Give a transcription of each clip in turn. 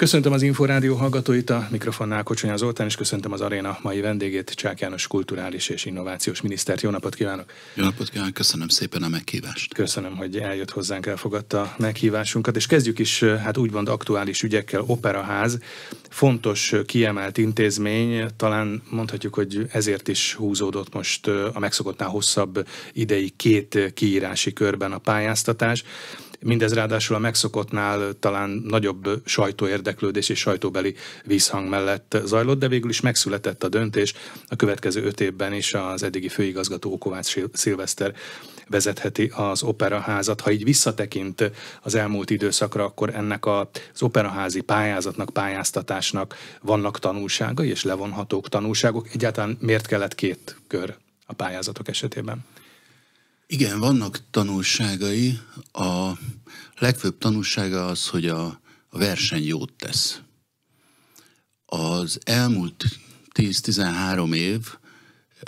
Köszöntöm az Inforádió hallgatóit, a mikrofonnál Kocsonya Zoltán, és köszöntöm az aréna mai vendégét, Csák János kulturális és innovációs minisztert. Jó napot kívánok! Jó napot kívánok, köszönöm szépen a meghívást. Köszönöm, hogy eljött hozzánk, elfogadta a meghívásunkat, és kezdjük is, hát úgymond aktuális ügyekkel, Operaház, fontos kiemelt intézmény, talán mondhatjuk, hogy ezért is húzódott most a megszokottnál hosszabb ideig két kiírási körben a pályáztatás. Mindez ráadásul a megszokottnál talán nagyobb sajtóérdeklődés és sajtóbeli vízhang mellett zajlott, de végül is megszületett a döntés. A következő öt évben is az eddigi főigazgató Okovács Szilveszter vezetheti az operaházat. Ha így visszatekint az elmúlt időszakra, akkor ennek az operaházi pályázatnak, pályáztatásnak vannak tanulságai és levonhatók tanulságok. Egyáltalán miért kellett két kör a pályázatok esetében? Igen, vannak tanulságai. A legfőbb tanulsága az, hogy a, verseny jót tesz. Az elmúlt 10-13 év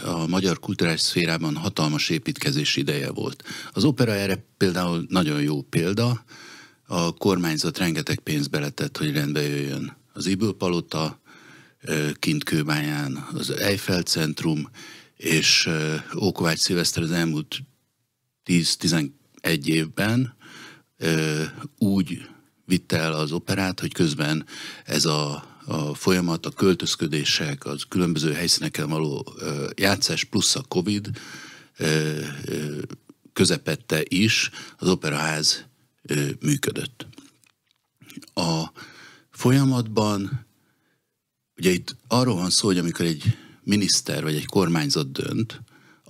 a magyar kulturális szférában hatalmas építkezés ideje volt. Az opera erre például nagyon jó példa. A kormányzat rengeteg pénzt beletett, hogy rendbe jöjjön. Az Palota, kint Kőbányán, az Eiffel Centrum, és Ókovács Szilveszter az elmúlt 10-11 évben úgy vitte el az operát, hogy közben ez a, a folyamat, a költözködések, az különböző helyszíneken való játszás plusz a Covid közepette is az operaház működött. A folyamatban, ugye itt arról van szó, hogy amikor egy miniszter vagy egy kormányzat dönt,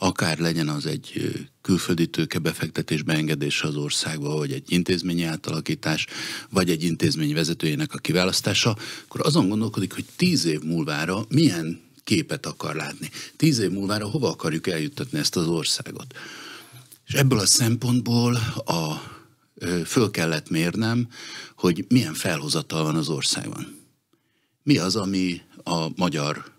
akár legyen az egy külföldi tőkebefektetés beengedése az országba, vagy egy intézményi átalakítás, vagy egy intézmény vezetőjének a kiválasztása, akkor azon gondolkodik, hogy tíz év múlvára milyen képet akar látni. Tíz év múlvára hova akarjuk eljuttatni ezt az országot. És ebből a szempontból a, föl kellett mérnem, hogy milyen felhozatal van az országban. Mi az, ami a magyar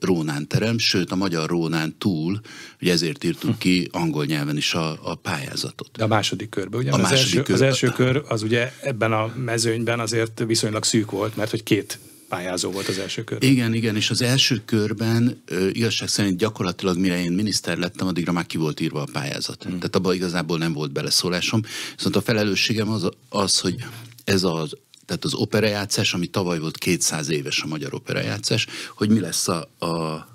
Rónán terem, sőt a magyar Rónán túl, ugye ezért írtunk ki angol nyelven is a, a pályázatot. De a második körbe, ugye? A az, második első, kör... az első kör az ugye ebben a mezőnyben azért viszonylag szűk volt, mert hogy két pályázó volt az első körben. Igen, igen, és az első körben igazság szerint gyakorlatilag mire én miniszter lettem, addigra már ki volt írva a pályázat. Hmm. Tehát abban igazából nem volt beleszólásom, viszont a felelősségem az, az hogy ez az tehát az operajátszás, ami tavaly volt 200 éves a magyar operajátszás, hogy mi lesz a, a, a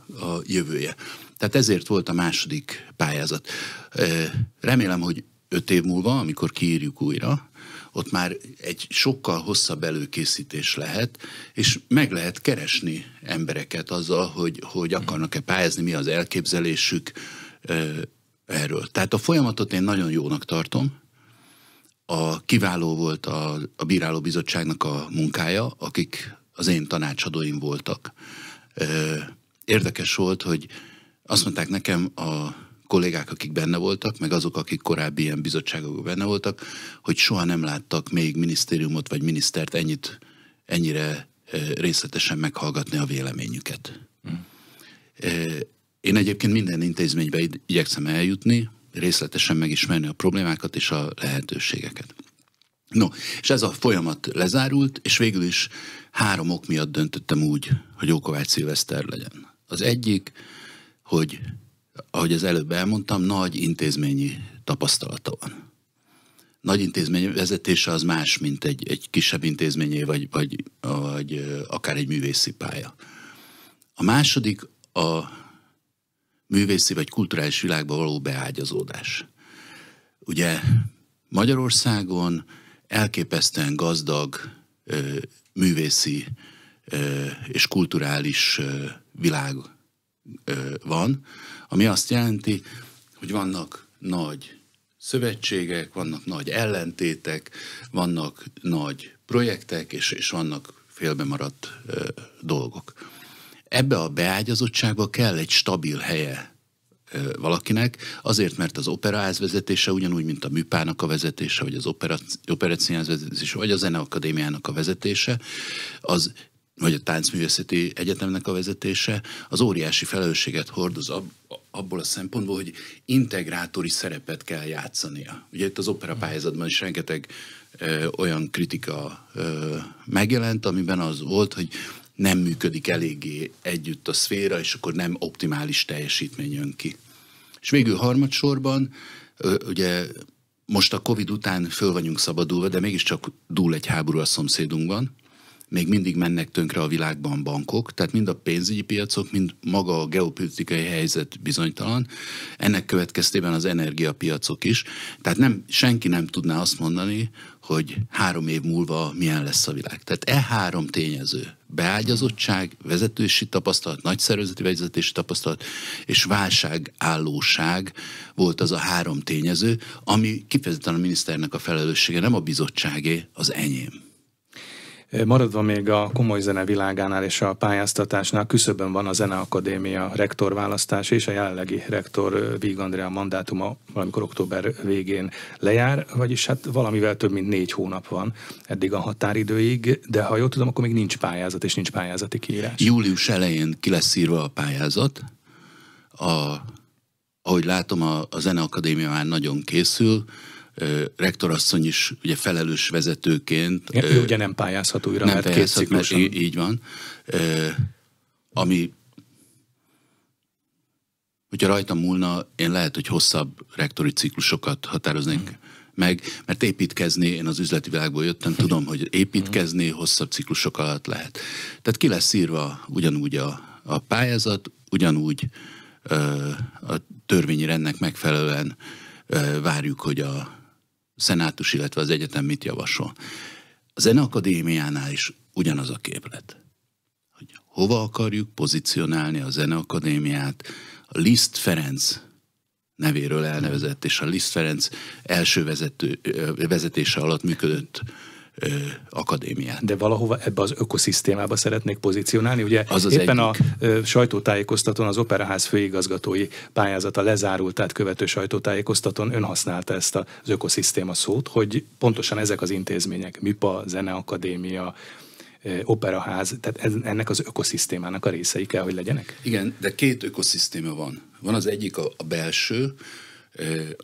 jövője. Tehát ezért volt a második pályázat. Remélem, hogy öt év múlva, amikor kiírjuk újra, ott már egy sokkal hosszabb előkészítés lehet, és meg lehet keresni embereket azzal, hogy, hogy akarnak-e pályázni, mi az elképzelésük erről. Tehát a folyamatot én nagyon jónak tartom, a kiváló volt a, a bírálóbizottságnak a munkája, akik az én tanácsadóim voltak. Érdekes volt, hogy azt mondták nekem a kollégák, akik benne voltak, meg azok, akik korábbi ilyen bizottságokban benne voltak, hogy soha nem láttak még minisztériumot vagy minisztert ennyit, ennyire részletesen meghallgatni a véleményüket. Mm. Én egyébként minden intézménybe igyekszem eljutni, részletesen megismerni a problémákat és a lehetőségeket. No, és ez a folyamat lezárult, és végül is három ok miatt döntöttem úgy, hogy Jókovács Szilveszter legyen. Az egyik, hogy ahogy az előbb elmondtam, nagy intézményi tapasztalata van. Nagy intézmény vezetése az más, mint egy, egy kisebb intézményé, vagy, vagy, vagy akár egy művészi pálya. A második a művészi vagy kulturális világba való beágyazódás. Ugye Magyarországon elképesztően gazdag ö, művészi ö, és kulturális ö, világ ö, van, ami azt jelenti, hogy vannak nagy szövetségek, vannak nagy ellentétek, vannak nagy projektek, és, és vannak félbemaradt ö, dolgok. Ebbe a beágyazottságba kell egy stabil helye valakinek, azért, mert az operaház vezetése ugyanúgy, mint a műpának a vezetése, vagy az operáciáz vezetése, vagy a zeneakadémiának a vezetése, az vagy a Táncművészeti Egyetemnek a vezetése, az óriási felelősséget hordoz ab, abból a szempontból, hogy integrátori szerepet kell játszania. Ugye itt az opera hm. pályázatban is rengeteg ö, olyan kritika ö, megjelent, amiben az volt, hogy nem működik eléggé együtt a szféra, és akkor nem optimális teljesítmény jön ki. És végül harmadsorban, ugye most a Covid után föl vagyunk szabadulva, de mégiscsak dúl egy háború a szomszédunkban, még mindig mennek tönkre a világban bankok, tehát mind a pénzügyi piacok, mind maga a geopolitikai helyzet bizonytalan, ennek következtében az energiapiacok is. Tehát nem, senki nem tudná azt mondani, hogy három év múlva milyen lesz a világ. Tehát e három tényező, beágyazottság, vezetősi tapasztalat, nagy vezetési tapasztalat és válságállóság volt az a három tényező, ami kifejezetten a miniszternek a felelőssége, nem a bizottságé, az enyém. Maradva még a komoly zene világánál és a pályáztatásnál, küszöbön van a Zeneakadémia rektorválasztás és a jelenlegi rektor Víg Andrea mandátuma valamikor október végén lejár, vagyis hát valamivel több mint négy hónap van eddig a határidőig, de ha jól tudom, akkor még nincs pályázat és nincs pályázati kiírás. Július elején ki lesz írva a pályázat. A, ahogy látom, a, a Zeneakadémia már nagyon készül, rektorasszony is ugye felelős vezetőként. Ő ugye nem pályázhat újra, nem hát mert pályázhat, két mert így van. Ö, ami hogyha rajtam múlna, én lehet, hogy hosszabb rektori ciklusokat határoznék mm. meg, mert építkezni, én az üzleti világból jöttem, mhm. tudom, hogy építkezni mhm. hosszabb ciklusok alatt lehet. Tehát ki lesz írva ugyanúgy a, a pályázat, ugyanúgy ö, a törvényi rendnek megfelelően ö, várjuk, hogy a szenátus, illetve az egyetem mit javasol. A Zeneakadémiánál is ugyanaz a képlet. Hogy hova akarjuk pozícionálni a Zeneakadémiát, a Liszt Ferenc nevéről elnevezett, és a Liszt Ferenc első vezető, vezetése alatt működött akadémiát. De valahova ebbe az ökoszisztémába szeretnék pozícionálni. Ugye az az éppen egyik. a ö, sajtótájékoztatón az Operaház főigazgatói pályázata lezárult, tehát követő sajtótájékoztatón ön használta ezt az ökoszisztéma szót, hogy pontosan ezek az intézmények, MIPA, Zeneakadémia, operaház, tehát ennek az ökoszisztémának a részei kell, hogy legyenek? Igen, de két ökoszisztéma van. Van az egyik a, a belső,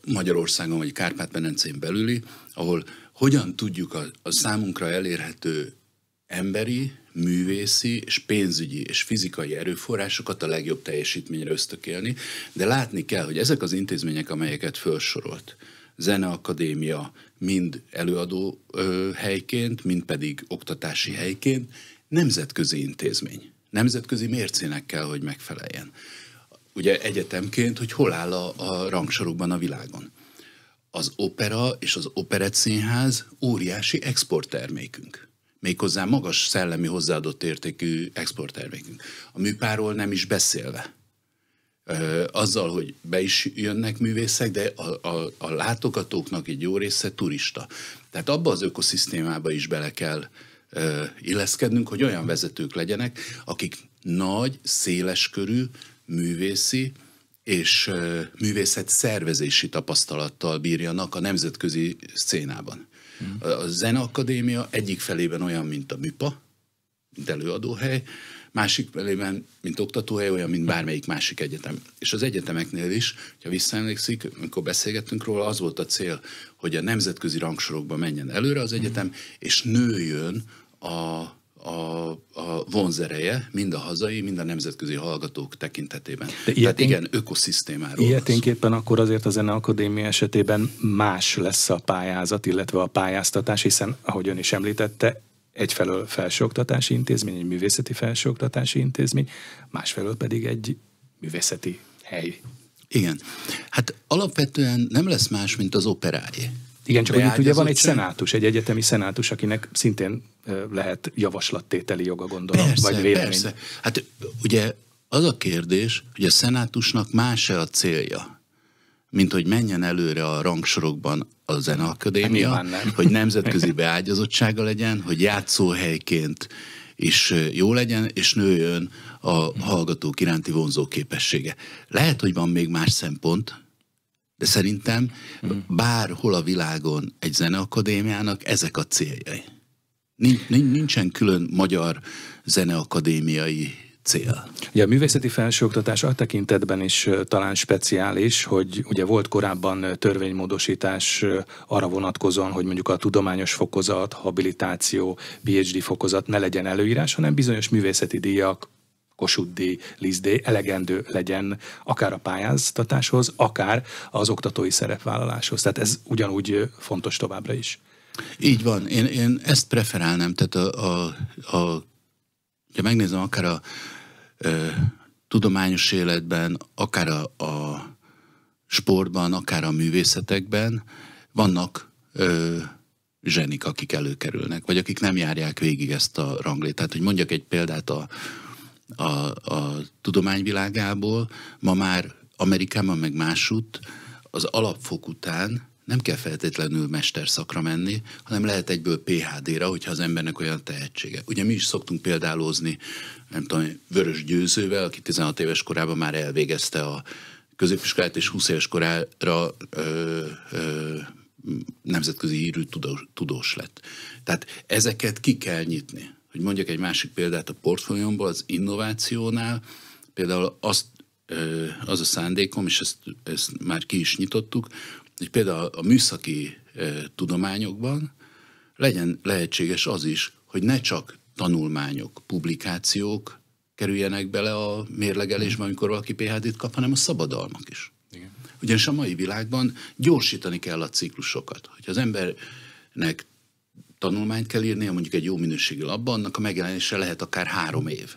Magyarországon vagy kárpát benencén belüli, ahol hogyan tudjuk a, a számunkra elérhető emberi, művészi és pénzügyi és fizikai erőforrásokat a legjobb teljesítményre ösztökélni, de látni kell, hogy ezek az intézmények, amelyeket felsorolt, Zeneakadémia mind előadó ö, helyként, mind pedig oktatási helyként, nemzetközi intézmény. Nemzetközi mércének kell, hogy megfeleljen. Ugye egyetemként, hogy hol áll a, a rangsorokban a világon az opera és az operett színház óriási exporttermékünk. Méghozzá magas szellemi hozzáadott értékű exporttermékünk. A műpáról nem is beszélve. Azzal, hogy be is jönnek művészek, de a, a, a látogatóknak egy jó része turista. Tehát abba az ökoszisztémába is bele kell illeszkednünk, hogy olyan vezetők legyenek, akik nagy, széleskörű művészi, és művészet szervezési tapasztalattal bírjanak a nemzetközi szcénában. Mhm. A Zeneakadémia egyik felében olyan, mint a MIPA, mint előadóhely, másik felében, mint oktatóhely, olyan, mint bármelyik másik egyetem. És az egyetemeknél is, ha visszaemlékszik, amikor beszélgettünk róla, az volt a cél, hogy a nemzetközi rangsorokba menjen előre az egyetem, mhm. és nőjön a a, a vonzereje, mind a hazai, mind a nemzetközi hallgatók tekintetében. De ilyetén, Tehát igen, ökoszisztémáról. Ilyeténképpen akkor azért a Akadémia esetében más lesz a pályázat, illetve a pályáztatás, hiszen, ahogy ön is említette, egyfelől felsőoktatási intézmény, egy művészeti felsőoktatási intézmény, másfelől pedig egy művészeti hely. Igen. Hát alapvetően nem lesz más, mint az operáé. Igen, csak hogy itt ugye van egy szenátus, egy egyetemi szenátus, akinek szintén lehet javaslattételi joga, gondolom, persze, vagy vélemény. Persze. Hát ugye az a kérdés, hogy a szenátusnak más-e a célja, mint hogy menjen előre a rangsorokban a Zeneakadémia, hát nem. hogy nemzetközi beágyazottsága legyen, hogy játszóhelyként is jó legyen, és nőjön a hallgatók iránti vonzó képessége. Lehet, hogy van még más szempont, de szerintem bárhol a világon egy zeneakadémiának ezek a céljai. Nincsen külön magyar zeneakadémiai cél. Ugye a művészeti felsőoktatás a tekintetben is talán speciális, hogy ugye volt korábban törvénymódosítás arra vonatkozóan, hogy mondjuk a tudományos fokozat, habilitáció, PhD fokozat ne legyen előírás, hanem bizonyos művészeti díjak kosuddi, lizdé elegendő legyen, akár a pályáztatáshoz, akár az oktatói szerepvállaláshoz. Tehát ez ugyanúgy fontos továbbra is. Így van, én, én ezt preferálnám, tehát a, a, a ha megnézem akár a e, tudományos életben, akár a, a sportban, akár a művészetekben vannak e, zsenik, akik előkerülnek, vagy akik nem járják végig ezt a ranglét. Tehát, hogy mondjak egy példát a, a, a tudományvilágából, ma már Amerikában meg másút az alapfok után nem kell feltétlenül mesterszakra menni, hanem lehet egyből PHD-ra, hogyha az embernek olyan tehetsége. Ugye mi is szoktunk példálózni, nem tudom, Vörös Győzővel, aki 16 éves korában már elvégezte a középiskolát, és 20 éves korára ö, ö, nemzetközi hírű tudós, tudós lett. Tehát ezeket ki kell nyitni. Hogy mondjak egy másik példát a portfóliómból, az innovációnál, például azt, az a szándékom, és ezt, ezt már ki is nyitottuk, hogy például a műszaki tudományokban legyen lehetséges az is, hogy ne csak tanulmányok, publikációk kerüljenek bele a mérlegelésbe, mm-hmm. amikor valaki PHD-t kap, hanem a szabadalmak is. Igen. Ugyanis a mai világban gyorsítani kell a ciklusokat. Hogyha az embernek tanulmányt kell írnia, mondjuk egy jó minőségű labban, annak a megjelenése lehet akár három év.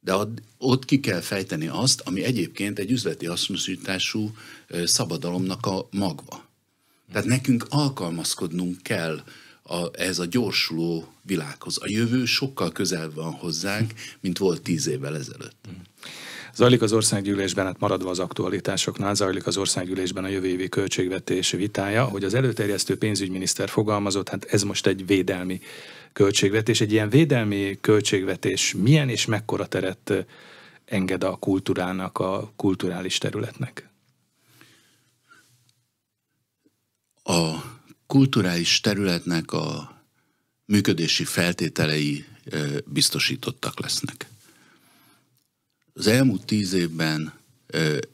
De ott ki kell fejteni azt, ami egyébként egy üzleti hasznosítású szabadalomnak a magva. Tehát nekünk alkalmazkodnunk kell a, ez a gyorsuló világhoz. A jövő sokkal közel van hozzánk, mint volt tíz évvel ezelőtt. Mm. Zajlik az országgyűlésben, hát maradva az aktualitásoknál, zajlik az országgyűlésben a jövő évi költségvetés vitája, hogy az előterjesztő pénzügyminiszter fogalmazott, hát ez most egy védelmi költségvetés. Egy ilyen védelmi költségvetés milyen és mekkora teret eh, enged a kultúrának, a kulturális területnek? A kulturális területnek a működési feltételei eh, biztosítottak lesznek. Az elmúlt tíz évben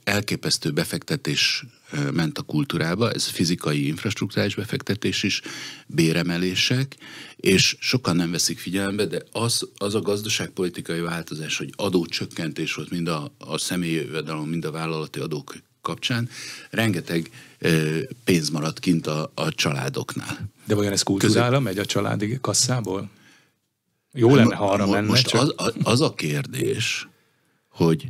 elképesztő befektetés ment a kultúrába, ez fizikai infrastruktúrális befektetés is, béremelések, és sokan nem veszik figyelembe, de az, az a gazdaságpolitikai változás, hogy adócsökkentés volt mind a, a személyi jövedelem, mind a vállalati adók kapcsán, rengeteg ö, pénz maradt kint a, a családoknál. De vajon ez kultúrára Közé... megy a családi kasszából? Jó lenne, hát ha arra menne. Most csak... az, az a kérdés, hogy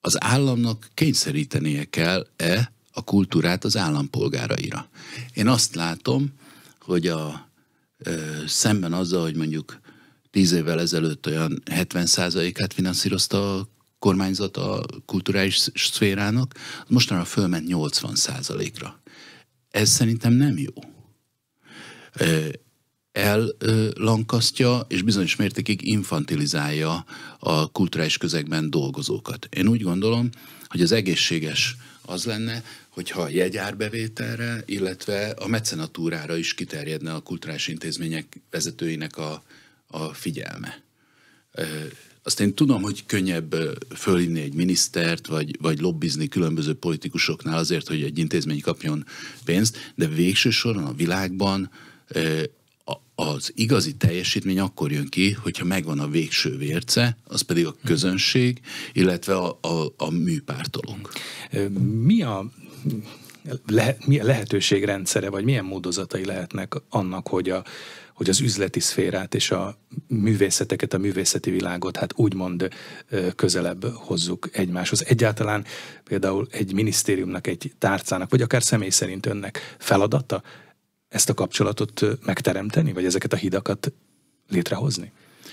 az államnak kényszerítenie kell-e a kultúrát az állampolgáraira. Én azt látom, hogy a ö, szemben azzal, hogy mondjuk tíz évvel ezelőtt olyan 70%-át finanszírozta a kormányzat a kulturális szférának, mostanra fölment 80%-ra. Ez szerintem nem jó ellankasztja, és bizonyos mértékig infantilizálja a kulturális közegben dolgozókat. Én úgy gondolom, hogy az egészséges az lenne, hogyha a jegyárbevételre, illetve a mecenatúrára is kiterjedne a kulturális intézmények vezetőinek a, a figyelme. Azt én tudom, hogy könnyebb fölinni egy minisztert, vagy, vagy lobbizni különböző politikusoknál azért, hogy egy intézmény kapjon pénzt, de végső soron a világban az igazi teljesítmény akkor jön ki, hogyha megvan a végső vérce, az pedig a közönség, illetve a, a, a műpártolónk. Mi a le, mi a lehetőség rendszere, vagy milyen módozatai lehetnek annak, hogy, a, hogy az üzleti szférát és a művészeteket, a művészeti világot hát úgymond közelebb hozzuk egymáshoz. Egyáltalán például egy minisztériumnak, egy tárcának, vagy akár személy szerint önnek feladata, ezt a kapcsolatot megteremteni, vagy ezeket a hidakat létrehozni?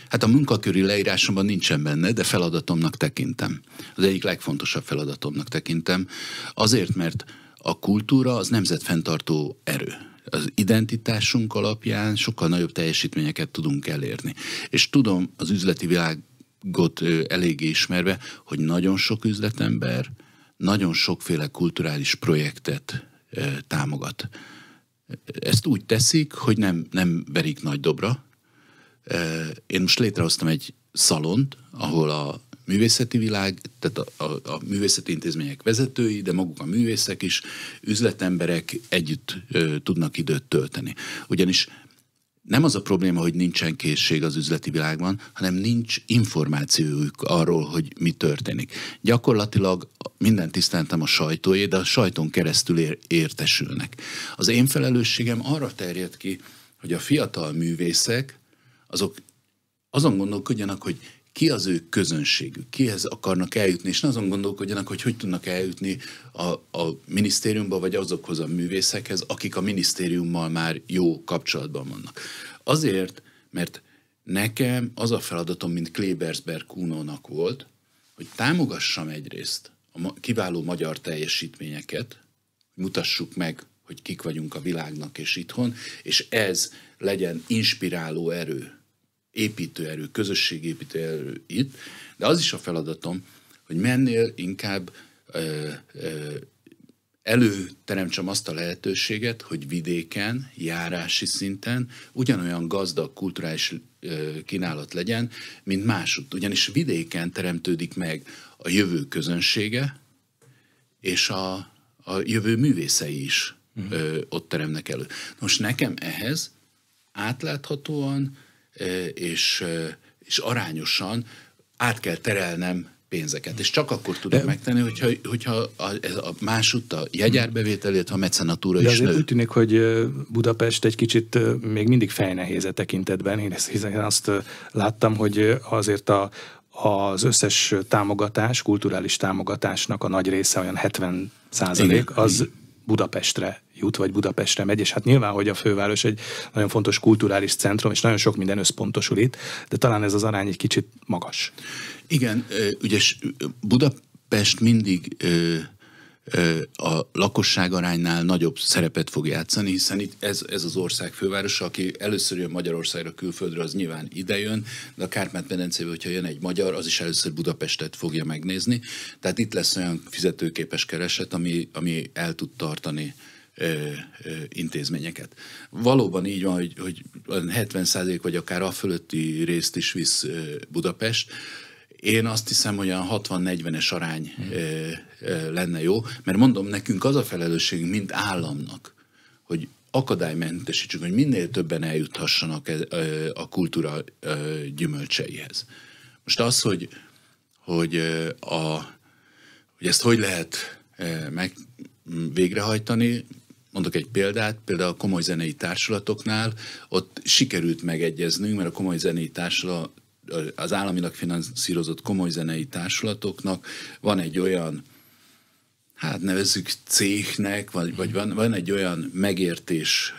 Hát a munkaköri leírásomban nincsen benne, de feladatomnak tekintem. Az egyik legfontosabb feladatomnak tekintem. Azért, mert a kultúra az nemzetfenntartó erő az identitásunk alapján sokkal nagyobb teljesítményeket tudunk elérni. És tudom, az üzleti világot eléggé ismerve, hogy nagyon sok üzletember nagyon sokféle kulturális projektet támogat ezt úgy teszik, hogy nem, nem verik nagy dobra. Én most létrehoztam egy szalont, ahol a művészeti világ, tehát a, a, a művészeti intézmények vezetői, de maguk a művészek is, üzletemberek együtt ö, tudnak időt tölteni. Ugyanis nem az a probléma, hogy nincsen készség az üzleti világban, hanem nincs információjuk arról, hogy mi történik. Gyakorlatilag minden tiszteltem a sajtóé, de a sajton keresztül ér- értesülnek. Az én felelősségem arra terjed ki, hogy a fiatal művészek, azok azon gondolkodjanak, hogy ki az ő közönségük, kihez akarnak eljutni, és azon gondolkodjanak, hogy hogy tudnak eljutni a, a minisztériumba, vagy azokhoz a művészekhez, akik a minisztériummal már jó kapcsolatban vannak. Azért, mert nekem az a feladatom, mint Klebersberg Kunónak volt, hogy támogassam egyrészt a kiváló magyar teljesítményeket, mutassuk meg, hogy kik vagyunk a világnak és itthon, és ez legyen inspiráló erő építőerő, közösségépítőerő itt, de az is a feladatom, hogy mennél inkább ö, ö, előteremtsem azt a lehetőséget, hogy vidéken, járási szinten ugyanolyan gazdag kulturális kínálat legyen, mint másutt. Ugyanis vidéken teremtődik meg a jövő közönsége, és a, a jövő művészei is uh-huh. ott teremnek elő. Most nekem ehhez átláthatóan, és, és arányosan át kell terelnem pénzeket. És csak akkor tudom De... megtenni, hogyha, hogyha a, ez a másút a jegyárbevételét, ha a mecenatúra De is nő. úgy tűnik, hogy Budapest egy kicsit még mindig fejnehéze tekintetben. Én ezt, hiszen azt láttam, hogy azért a, az összes támogatás, kulturális támogatásnak a nagy része, olyan 70 százalék, az Budapestre jut, vagy Budapestre megy, és hát nyilván, hogy a főváros egy nagyon fontos kulturális centrum, és nagyon sok minden összpontosul itt, de talán ez az arány egy kicsit magas. Igen, ugye Budapest mindig a lakosság aránynál nagyobb szerepet fog játszani, hiszen itt ez, ez az ország fővárosa, aki először jön Magyarországra külföldre, az nyilván idejön, de a Kárpát-medencébe, hogyha jön egy magyar, az is először Budapestet fogja megnézni. Tehát itt lesz olyan fizetőképes kereset, ami, ami el tud tartani ö, ö, intézményeket. Valóban így van, hogy, hogy 70% vagy akár a fölötti részt is visz ö, Budapest. Én azt hiszem, hogy a 60-40-es arány mhm. ö, ö, lenne jó, mert mondom, nekünk az a felelősségünk, mint államnak, hogy akadálymentesítsük, hogy minél többen eljuthassanak e, a kultúra gyümölcseihez. Most az, hogy, hogy, a, hogy ezt hogy lehet meg végrehajtani, Mondok egy példát, például a komoly zenei társulatoknál ott sikerült megegyeznünk, mert a komoly zenei társulat, az államilag finanszírozott komoly zenei társulatoknak van egy olyan hát nevezzük céhnek, vagy, vagy van, van egy olyan megértés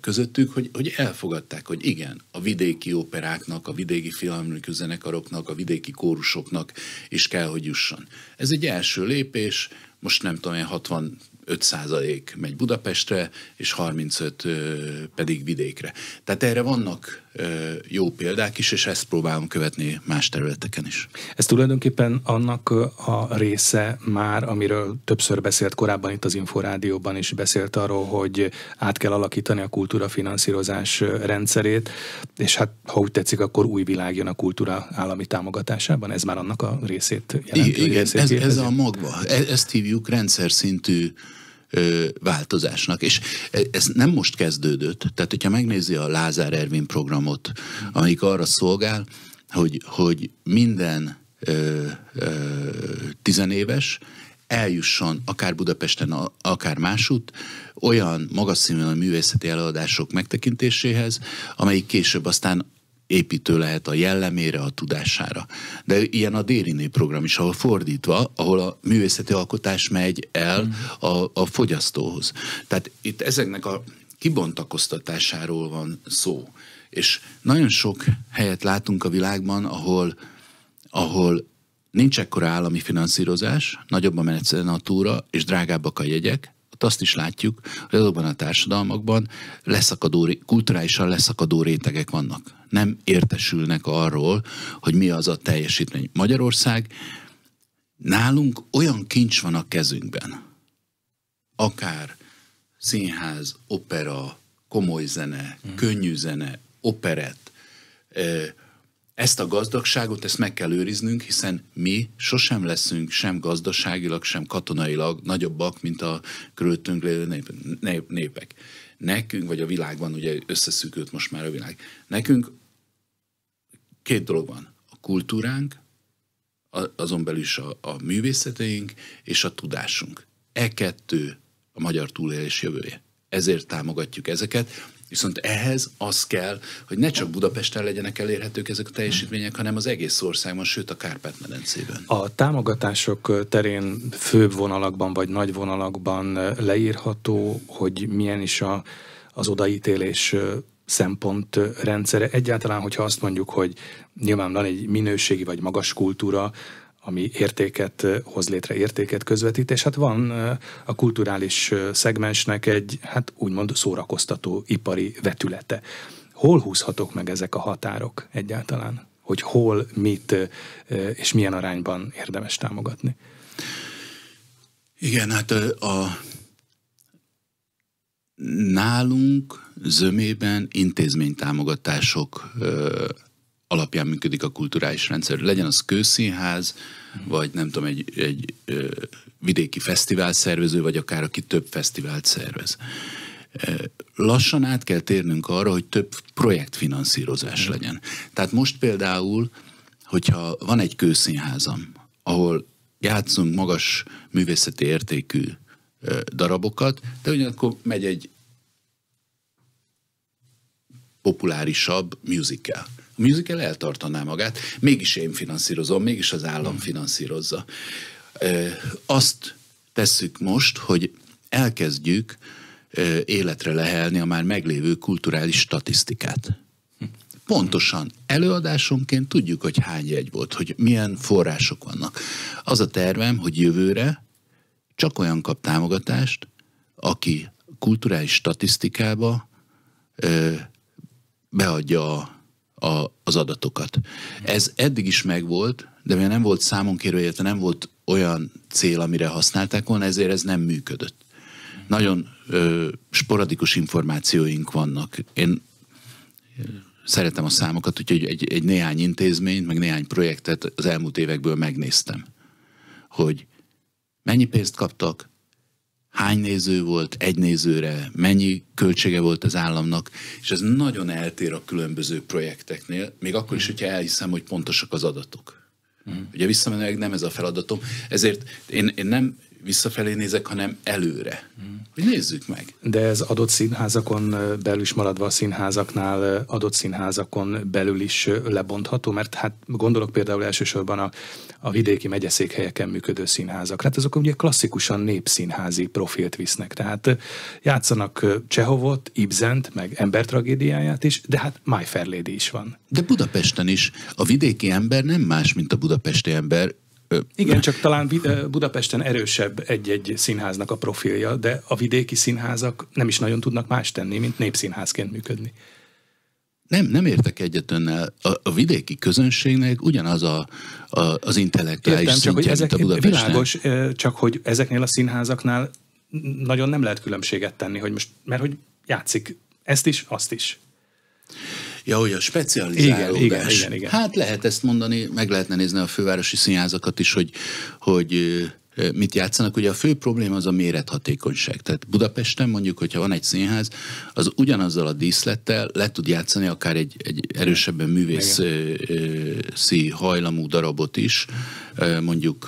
közöttük, hogy, hogy elfogadták, hogy igen, a vidéki operáknak, a vidéki filmlőkű zenekaroknak, a vidéki kórusoknak is kell, hogy jusson. Ez egy első lépés, most nem tudom, 60 5% megy Budapestre, és 35 pedig vidékre. Tehát erre vannak jó példák is, és ezt próbálom követni más területeken is. Ez tulajdonképpen annak a része már, amiről többször beszélt korábban itt az Inforádióban is beszélt arról, hogy át kell alakítani a kultúrafinanszírozás rendszerét, és hát ha úgy tetszik, akkor új világ jön a kultúra állami támogatásában. Ez már annak a részét jelenti. Igen, részét ez, ez a magva. E, ezt hívjuk rendszer szintű ö, változásnak. És e, ez nem most kezdődött, tehát hogyha megnézi a Lázár Ervin programot, amik arra szolgál, hogy, hogy minden ö, ö, tizenéves eljusson akár Budapesten, akár másút olyan magas színvonalú művészeti előadások megtekintéséhez, amelyik később aztán építő lehet a jellemére, a tudására. De ilyen a Dériné program is, ahol fordítva, ahol a művészeti alkotás megy el mm. a, a fogyasztóhoz. Tehát itt ezeknek a kibontakoztatásáról van szó. És nagyon sok helyet látunk a világban, ahol, ahol nincs ekkora állami finanszírozás, nagyobb a túra, és drágábbak a jegyek, Holott azt is látjuk, hogy azokban a társadalmakban leszakadó, kulturálisan leszakadó rétegek vannak. Nem értesülnek arról, hogy mi az a teljesítmény. Magyarország nálunk olyan kincs van a kezünkben, akár színház, opera, komoly zene, könnyű zene, operett, ezt a gazdagságot, ezt meg kell őriznünk, hiszen mi sosem leszünk sem gazdaságilag, sem katonailag nagyobbak, mint a körülöttünk lévő népek. Nekünk, vagy a világban, ugye összeszűkült most már a világ, nekünk két dolog van. A kultúránk, azon belül is a, a művészeteink és a tudásunk. E kettő a magyar túlélés jövője. Ezért támogatjuk ezeket, Viszont ehhez az kell, hogy ne csak Budapesten legyenek elérhetők ezek a teljesítmények, hanem az egész országban, sőt a Kárpát-medencében. A támogatások terén főbb vonalakban vagy nagy vonalakban leírható, hogy milyen is a, az odaítélés szempont rendszere. Egyáltalán, hogyha azt mondjuk, hogy nyilván van egy minőségi vagy magas kultúra, ami értéket hoz létre, értéket közvetít, és hát van a kulturális szegmensnek egy, hát úgymond szórakoztató ipari vetülete. Hol húzhatok meg ezek a határok egyáltalán? Hogy hol, mit és milyen arányban érdemes támogatni? Igen, hát a nálunk zömében intézménytámogatások alapján működik a kulturális rendszer. Legyen az kőszínház, vagy nem tudom, egy, egy ö, vidéki fesztivál szervező, vagy akár aki több fesztivált szervez. Lassan át kell térnünk arra, hogy több projektfinanszírozás mm. legyen. Tehát most például, hogyha van egy kőszínházam, ahol játszunk magas művészeti értékű darabokat, de ugyanakkor megy egy populárisabb musical musical eltartaná magát, mégis én finanszírozom, mégis az állam hmm. finanszírozza. Azt tesszük most, hogy elkezdjük életre lehelni a már meglévő kulturális statisztikát. Pontosan előadásonként tudjuk, hogy hány jegy volt, hogy milyen források vannak. Az a tervem, hogy jövőre csak olyan kap támogatást, aki kulturális statisztikába ö, beadja a a, az adatokat. Ez eddig is megvolt, de mivel nem volt számon kérő, illetve nem volt olyan cél, amire használták volna, ezért ez nem működött. Nagyon ö, sporadikus információink vannak. Én szeretem a számokat, úgyhogy egy, egy néhány intézményt, meg néhány projektet az elmúlt évekből megnéztem, hogy mennyi pénzt kaptak, hány néző volt egy nézőre, mennyi költsége volt az államnak, és ez nagyon eltér a különböző projekteknél, még akkor is, hogyha elhiszem, hogy pontosak az adatok. Mhm. Ugye visszamenőleg nem ez a feladatom, ezért én, én nem visszafelé nézek, hanem előre. Mm. Nézzük meg. De ez adott színházakon belül is maradva a színházaknál, adott színházakon belül is lebontható, mert hát gondolok például elsősorban a, a vidéki megyeszékhelyeken működő színházakra. Hát azok ugye klasszikusan népszínházi profilt visznek, tehát játszanak Csehovot, Ibzent, meg embertragédiáját is, de hát My Fair Lady is van. De Budapesten is. A vidéki ember nem más, mint a budapesti ember igen, csak talán Budapesten erősebb egy-egy színháznak a profilja, de a vidéki színházak nem is nagyon tudnak más tenni, mint népszínházként működni. Nem, nem értek egyet önnel. A, a vidéki közönségnek ugyanaz a, a, az intellektuális Értem, szintje, csak, hogy ezek, mint a Budapesten. Világos, csak hogy ezeknél a színházaknál nagyon nem lehet különbséget tenni, hogy most, mert hogy játszik ezt is, azt is. Ja, hogy a specializálódás. Igen, igen, igen, igen. Hát lehet ezt mondani, meg lehetne nézni a fővárosi színházakat is, hogy, hogy mit játszanak. Ugye a fő probléma az a mérethatékonyság. Tehát Budapesten mondjuk, hogyha van egy színház, az ugyanazzal a díszlettel le tud játszani akár egy, egy erősebben művészi hajlamú darabot is, mondjuk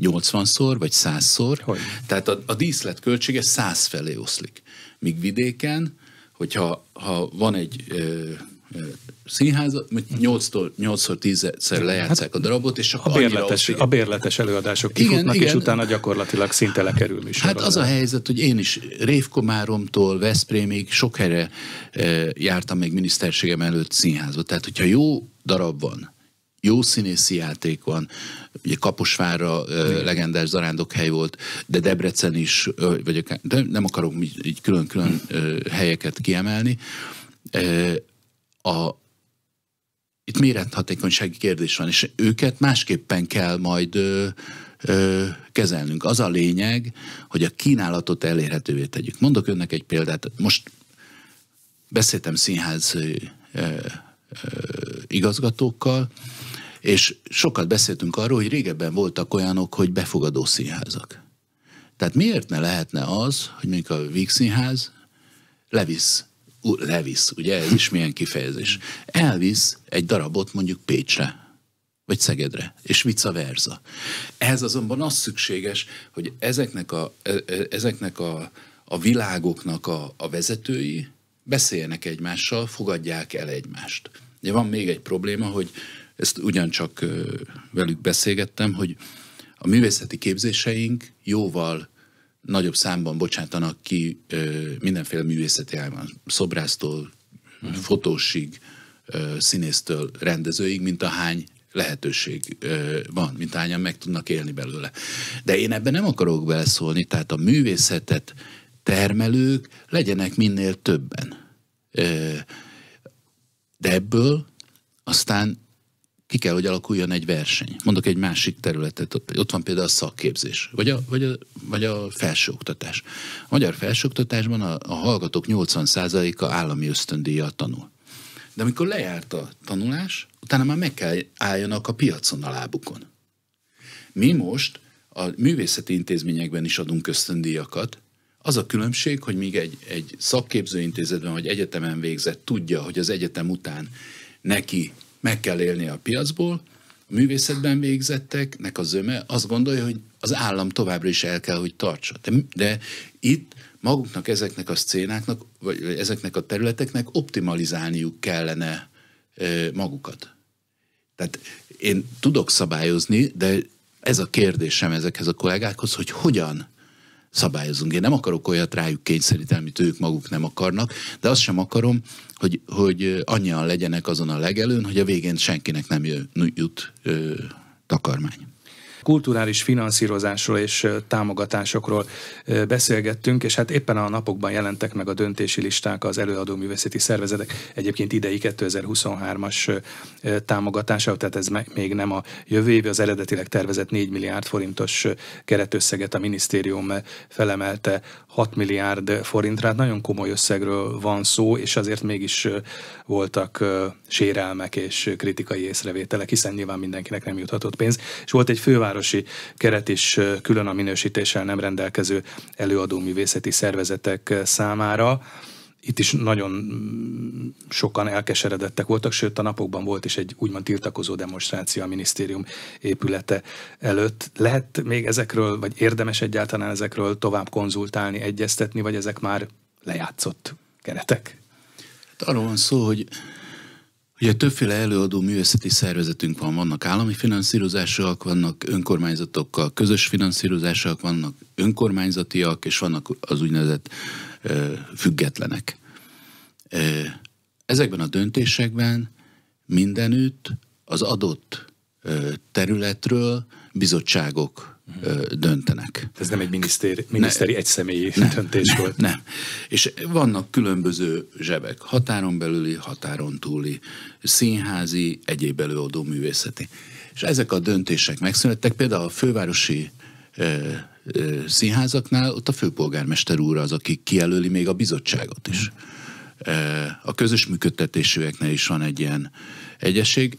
80-szor vagy 100-szor. Hogy? Tehát a, a díszlet költsége 100 felé oszlik. Míg vidéken, hogyha ha van egy színház, 8-tól 8-szor 10-szer lejátszák hát, a darabot, és csak a bérletes, a bérletes előadások kifutnak, igen, és igen. utána gyakorlatilag szinte lekerül is. Hát az a helyzet, hogy én is Révkomáromtól Veszprémig sok helyre e, jártam még miniszterségem előtt színházba. Tehát, hogyha jó darab van, jó színészi játék van, ugye Kaposvárra ö, eh, legendás zarándokhely volt, de Debrecen is, ö, vagy akár, de nem akarok így külön-külön eh, helyeket kiemelni, a, itt mérethatékonysági kérdés van, és őket másképpen kell majd ö, ö, kezelnünk. Az a lényeg, hogy a kínálatot elérhetővé tegyük. Mondok önnek egy példát. Most beszéltem színház ö, ö, igazgatókkal, és sokat beszéltünk arról, hogy régebben voltak olyanok, hogy befogadó színházak. Tehát miért ne lehetne az, hogy mondjuk a Vígszínház levisz levisz, ugye ez is milyen kifejezés. Elvisz egy darabot mondjuk Pécsre, vagy Szegedre, és vice versa. Ez azonban az szükséges, hogy ezeknek a, e, e, ezeknek a, a világoknak a, a vezetői beszéljenek egymással, fogadják el egymást. De van még egy probléma, hogy ezt ugyancsak velük beszélgettem, hogy a művészeti képzéseink jóval nagyobb számban bocsátanak ki mindenféle művészeti ágban, szobrásztól, mm. fotósig, színésztől, rendezőig, mint a hány lehetőség van, mint hányan meg tudnak élni belőle. De én ebben nem akarok beleszólni, tehát a művészetet termelők legyenek minél többen. De ebből aztán ki kell, hogy alakuljon egy verseny. Mondok egy másik területet, ott van például a szakképzés, vagy a, vagy a, vagy a felsőoktatás. A magyar felsőoktatásban a, a hallgatók 80%-a állami ösztöndíjjal tanul. De amikor lejárt a tanulás, utána már meg kell álljanak a piacon a lábukon. Mi most a művészeti intézményekben is adunk ösztöndíjakat, az a különbség, hogy míg egy, egy szakképzőintézetben vagy egyetemen végzett tudja, hogy az egyetem után neki meg kell élni a piacból, a művészetben végzetteknek a zöme azt gondolja, hogy az állam továbbra is el kell, hogy tartsa. De, de itt maguknak, ezeknek a szcénáknak, vagy ezeknek a területeknek optimalizálniuk kellene magukat. Tehát én tudok szabályozni, de ez a kérdésem ezekhez a kollégákhoz, hogy hogyan szabályozunk. Én nem akarok olyat rájuk kényszeríteni, amit ők maguk nem akarnak, de azt sem akarom, hogy, hogy annyian legyenek azon a legelőn, hogy a végén senkinek nem jö, jut ö, takarmány kulturális finanszírozásról és támogatásokról beszélgettünk, és hát éppen a napokban jelentek meg a döntési listák az előadó művészeti szervezetek egyébként idei 2023-as támogatása, tehát ez még nem a jövő év, az eredetileg tervezett 4 milliárd forintos keretösszeget a minisztérium felemelte 6 milliárd forintra, hát nagyon komoly összegről van szó, és azért mégis voltak sérelmek és kritikai észrevételek, hiszen nyilván mindenkinek nem juthatott pénz. És volt egy főváros fővárosi keret is külön a minősítéssel nem rendelkező művészeti szervezetek számára itt is nagyon mm, sokan elkeseredettek voltak, sőt a napokban volt is egy úgymond tiltakozó demonstráció a minisztérium épülete előtt. Lehet még ezekről, vagy érdemes egyáltalán ezekről tovább konzultálni, egyeztetni, vagy ezek már lejátszott keretek? Hát arról van szó, hogy Ugye többféle előadó művészeti szervezetünk van, vannak állami finanszírozásúak, vannak önkormányzatokkal közös finanszírozásúak, vannak önkormányzatiak, és vannak az úgynevezett ö, függetlenek. Ö, ezekben a döntésekben mindenütt az adott ö, területről bizottságok döntenek. Ez nem egy minisztéri, miniszteri ne, egyszemélyi ne. döntés ne, volt. Nem. És vannak különböző zsebek, határon belüli, határon túli, színházi, egyéb előadó művészeti. És ezek a döntések megszülettek, például a fővárosi ö, ö, színházaknál ott a főpolgármester úr az, aki kijelöli még a bizottságot is. A közös működtetésűeknél is van egy ilyen egyesség.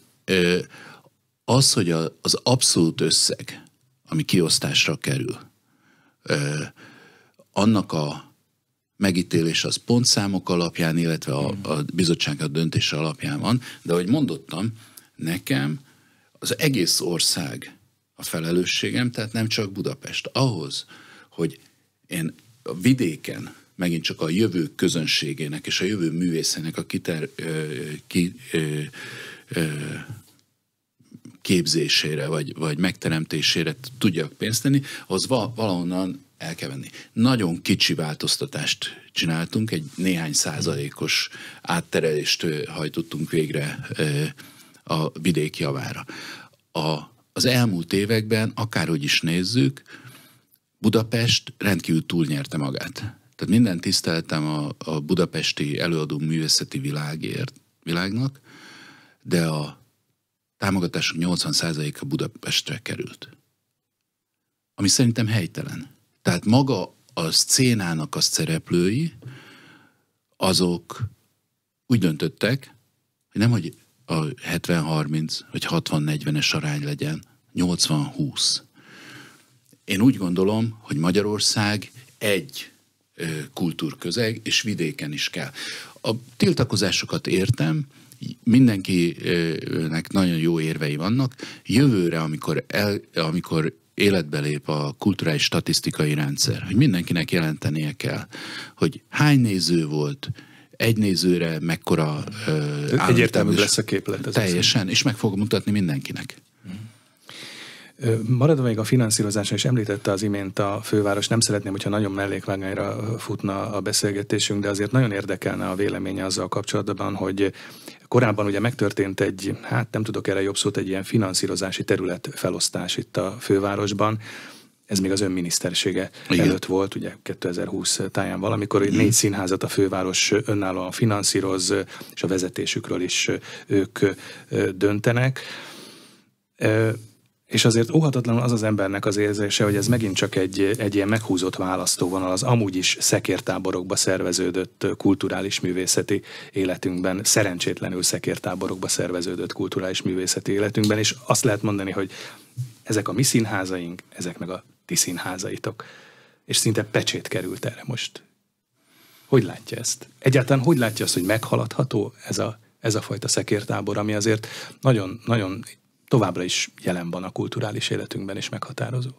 Az, hogy az abszolút összeg, ami kiosztásra kerül, annak a megítélés az pontszámok alapján, illetve a, a bizottság a döntése alapján van, de ahogy mondottam, nekem az egész ország a felelősségem, tehát nem csak Budapest. Ahhoz, hogy én a vidéken megint csak a jövő közönségének és a jövő művészének a kiter, ö, ki, ö, ö, képzésére vagy, vagy megteremtésére tudjak pénzt tenni, az va, valahonnan el kell venni. Nagyon kicsi változtatást csináltunk, egy néhány százalékos átterelést hajtottunk végre a vidék javára. A, az elmúlt években, akárhogy is nézzük, Budapest rendkívül túlnyerte magát. Tehát minden tiszteltem a, a budapesti előadó művészeti világért, világnak, de a támogatások 80%-a Budapestre került. Ami szerintem helytelen. Tehát maga a szcénának a szereplői, azok úgy döntöttek, hogy nem, hogy a 70-30 vagy 60-40-es arány legyen, 80-20. Én úgy gondolom, hogy Magyarország egy kultúrközeg, és vidéken is kell. A tiltakozásokat értem, mindenkinek nagyon jó érvei vannak. Jövőre, amikor, el, amikor életbe lép a kulturális statisztikai rendszer, hogy mindenkinek jelentenie kell, hogy hány néző volt, egy nézőre mekkora uh, Egyértelmű lesz a képlet. Ez teljesen, és meg fogom mutatni mindenkinek. Maradva még a finanszírozásra is említette az imént a főváros, nem szeretném, hogyha nagyon mellékvágányra futna a beszélgetésünk, de azért nagyon érdekelne a véleménye azzal kapcsolatban, hogy Korábban ugye megtörtént egy, hát nem tudok erre jobb szót, egy ilyen finanszírozási terület felosztás itt a fővárosban. Ez még az önminisztersége Igen. előtt volt, ugye 2020 táján valamikor, hogy négy színházat a főváros önállóan finanszíroz, és a vezetésükről is ők döntenek. És azért óhatatlanul az az embernek az érzése, hogy ez megint csak egy, egy ilyen meghúzott választóvonal az amúgy is szekértáborokba szerveződött kulturális művészeti életünkben, szerencsétlenül szekértáborokba szerveződött kulturális művészeti életünkben, és azt lehet mondani, hogy ezek a mi színházaink, ezek meg a ti színházaitok. És szinte pecsét került erre most. Hogy látja ezt? Egyáltalán hogy látja azt, hogy meghaladható ez a, ez a fajta szekértábor, ami azért nagyon, nagyon továbbra is jelen van a kulturális életünkben és meghatározó.